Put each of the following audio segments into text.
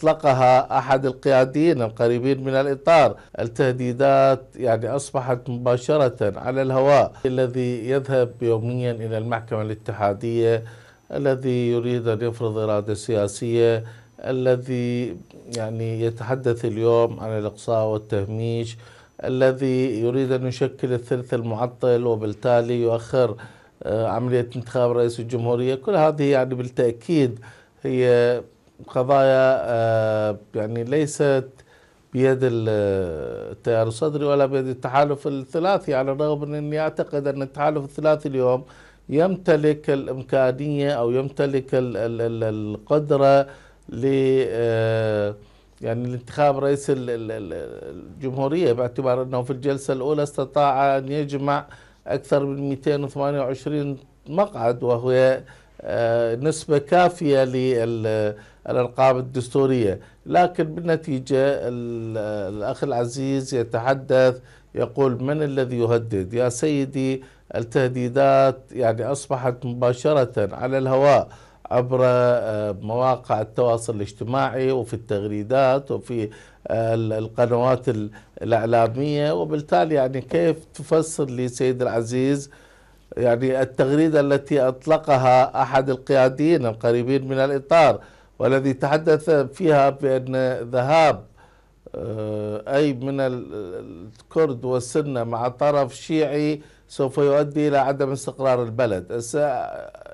أطلقها أحد القياديين القريبين من الإطار التهديدات يعني أصبحت مباشرة على الهواء الذي يذهب يوميا إلى المحكمة الاتحادية الذي يريد أن يفرض إرادة سياسية الذي يعني يتحدث اليوم عن الإقصاء والتهميش الذي يريد أن يشكل الثلث المعطل وبالتالي يؤخر آه، عملية انتخاب رئيس الجمهورية كل هذه يعني بالتأكيد هي قضايا آه، يعني ليست بيد آه، التيار الصدري ولا بيد التحالف الثلاثي على الرغم من اني اعتقد ان التحالف الثلاثي اليوم يمتلك الامكانيه او يمتلك القدره ل آه، يعني لانتخاب رئيس الجمهوريه باعتبار انه في الجلسه الاولى استطاع ان يجمع اكثر من 228 مقعد وهي نسبه كافيه لل الألقاب الدستورية لكن بالنتيجة الأخ العزيز يتحدث يقول من الذي يهدد يا سيدي التهديدات يعني أصبحت مباشرة على الهواء عبر آه، مواقع التواصل الاجتماعي وفي التغريدات وفي آه، القنوات الإعلامية وبالتالي يعني كيف تفسر لي سيد العزيز يعني التغريدة التي أطلقها أحد القياديين القريبين من الإطار والذي تحدث فيها بأن ذهاب آه، أي من الكرد والسنة مع طرف شيعي سوف يؤدي إلى عدم استقرار البلد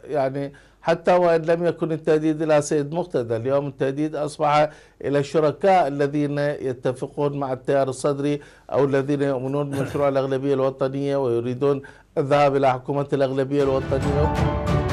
يعني حتى وإن لم يكن التهديد إلى سيد مقتدى اليوم التهديد أصبح إلى الشركاء الذين يتفقون مع التيار الصدري أو الذين يؤمنون بمشروع الأغلبية الوطنية ويريدون الذهاب إلى حكومة الأغلبية الوطنية